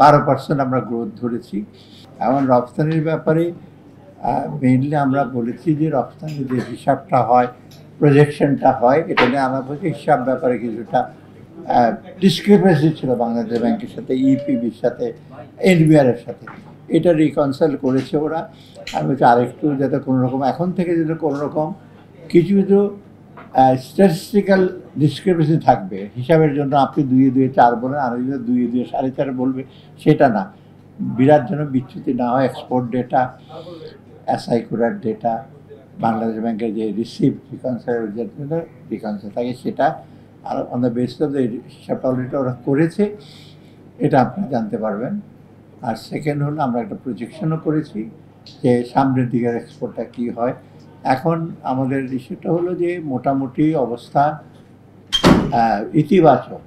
বারো পার্সেন্ট আমরা গ্রোথ ধরেছি এবং রপ্তানির ব্যাপারে মেইনলি আমরা বলেছি যে রপ্তানির যে হিসাবটা হয় প্রজেকশনটা হয় এটা নিয়ে আমার বলছি হিসাব ব্যাপারে কিছুটা ডিসক্রিপেন্সি ছিল বাংলাদেশ ব্যাংকের সাথে ইপিবির e সাথে এনবিআরের সাথে এটা রিকনসাল করেছে ওরা আমি বলছি আরেকটু যাতে কোনোরকম এখন থেকে যদি কোনোরকম কিছু কিছু স্ট্যাটিস্টিক্যাল ডিসক্রিপেন্সি থাকবে হিসাবের জন্য আপনি দুয়ে দুয়ে চার বলেন আর দুয়ে দুয়ে সাড়ে চার বলবে সেটা না বিরাট যেন বিচ্যুতি না হয় এক্সপোর্ট ডেটা অ্যাসাইকুরার ডেটা বাংলাদেশ ব্যাংকের যে রিসিভ রিকনসাইল রিকনসাইল থাকে সেটা আর on the basis of the হিসাবটা অলরেডি ওরা করেছে এটা আপনি জানতে পারবেন আর সেকেন্ড হলো আমরা একটা প্রজেকশনও করেছি যে সামনের দিকের এক্সপোর্টটা কী হয় এখন আমাদের ইস্যুটা হলো যে মোটামুটি অবস্থা ইতিবাচক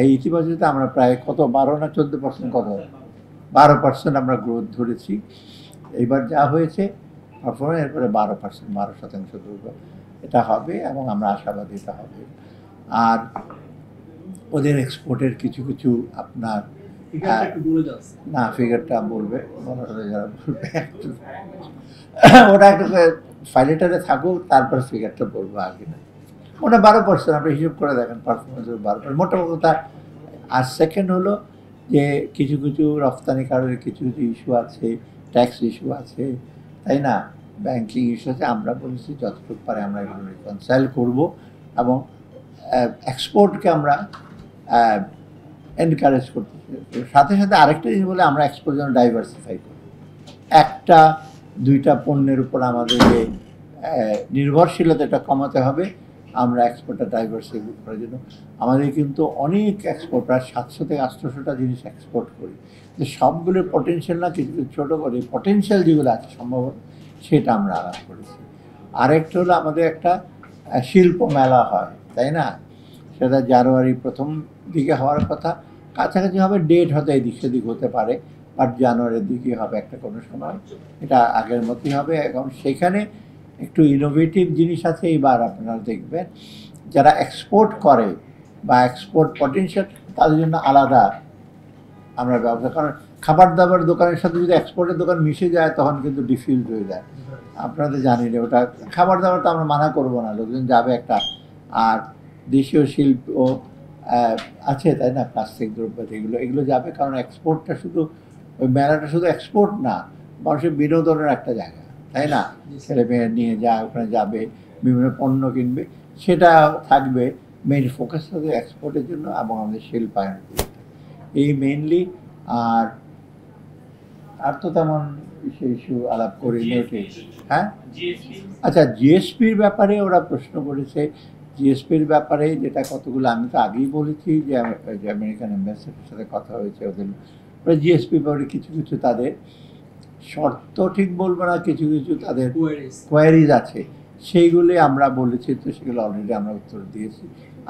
এই ইতিবাচকতে আমরা প্রায় কত বারো না চোদ্দ পার্সেন্ট কত বারো পার্সেন্ট আমরা গ্রোথ ধরেছি এইবার যা হয়েছে পারফরমেন্স এরপরে বারো পার্সেন্ট বারো শতাংশ ধরব এটা হবে এবং আমরা আশাবাদী এটা হবে আর ওদের এক্সপোর্টের কিছু কিছু আপনার না ফিগারটা বলবে যারা বলবে ওটা একটা ফাইলেটারে থাকুক তারপর ফিগারটা বলবো কি না ওটা বারো পার্সেন্ট আপনি হিসেব করে দেখেন পারফরমেন্স বারো পার্সেন্ট মোটামুটি কথা আর সেকেন্ড হলো যে কিছু কিছু কারণে কিছু কিছু ইস্যু আছে ট্যাক্স ইস্যু আছে তাই না ব্যাংকিং ইস্যু আছে আমরা বলেছি যতটুকু পারে আমরা এগুলো রিকনসাইল করব এবং এক্সপোর্টকে আমরা এনকারেজ করতে সাথে সাথে আরেকটা জিনিস বলে আমরা এক্সপোর্ট যেন ডাইভার্সিফাই করি একটা দুইটা পণ্যের উপর আমাদের যে নির্ভরশীলতাটা কমাতে হবে আমরা এক্সপোর্টটা ডাইভার্সিফাই করার জন্য আমাদের কিন্তু অনেক এক্সপোর্ট প্রায় সাতশো থেকে আটশোশোটা জিনিস এক্সপোর্ট করি যে সবগুলোর পটেনশিয়াল না কিছু কিছু ছোটো করে পটেনশিয়াল যেগুলো আছে সম্ভব সেটা আমরা আলাপ করেছি আরেকটা হলো আমাদের একটা শিল্প মেলা হয় তাই না সেটা জানুয়ারি প্রথম দিকে হওয়ার কথা কাছাকাছি হবে ডেট হতে এদিক সেদিক হতে পারে আট জানুয়ারির দিকে হবে একটা কোনো সময় এটা আগের মতোই হবে এবং সেখানে একটু ইনোভেটিভ জিনিস আছে এইবার আপনারা দেখবেন যারা এক্সপোর্ট করে বা এক্সপোর্ট পটেন্সিয়াল তাদের জন্য আলাদা আমরা ব্যবসা কারণ খাবার দাবার দোকানের সাথে যদি এক্সপোর্টের দোকান মিশে যায় তখন কিন্তু ডিফিল্ড হয়ে যায় আপনারা জানি না ওটা খাবার দাবার তো আমরা মানা করবো না লোকজন যাবে একটা আর দেশীয় শিল্প আছে তাই না প্লাস্টিক দ্রব্য এগুলো এগুলো যাবে কারণ এক্সপোর্টটা শুধু ওই মেলাটা শুধু এক্সপোর্ট না মানুষের বিনোদনের একটা জায়গা তাই না ছেলে মেয়ে নিয়ে যা ওখানে যাবে বিভিন্ন পণ্য কিনবে সেটা থাকবে মেইন ফোকাস থাকবে এক্সপোর্টের জন্য এবং আমাদের শিল্পায়ন এই মেইনলি আর আর তো তেমন সেই ইস্যু আলাপ করে হ্যাঁ আচ্ছা জিএসপির ব্যাপারে ওরা প্রশ্ন করেছে জিএসপির ব্যাপারে যেটা কতগুলো আমি তো আগেই বলেছি যে আমেরিকান অ্যাম্বাসেডের সাথে কথা হয়েছে ওদের জিএসপি মানে ব্যাপারে কিছু কিছু তাদের শর্ত ঠিক বলবো না কিছু কিছু তাদের কোয়ারিজ আছে সেইগুলি আমরা বলেছি তো সেগুলো অলরেডি আমরা উত্তর দিয়েছি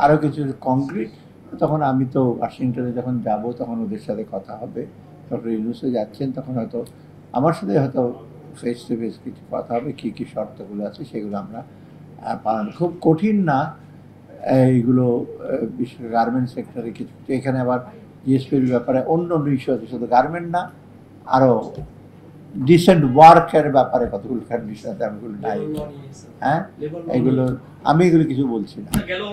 আরও কিছু কংক্রিট তখন আমি তো ওয়াশিংটনে যখন যাব তখন ওদের সাথে কথা হবে ডক্টর ইউনুসে যাচ্ছেন তখন হয়তো আমার সাথে হয়তো ফেস টু ফেস কিছু কথা হবে কী কী শর্তগুলো আছে সেগুলো আমরা পালন খুব কঠিন না এইগুলো বিশেষ গার্মেন্ট সেক্টরে কিছু এখানে আবার জিএসপির ব্যাপারে অন্য অন্য ইস্যু শুধু গার্মেন্ট না আরও ডিসেন্ট ওয়ার্কের ব্যাপারে কতগুলো কন্ডিশন আছে আমিগুলো নাই হ্যাঁ এগুলো আমি এগুলো কিছু বলছি না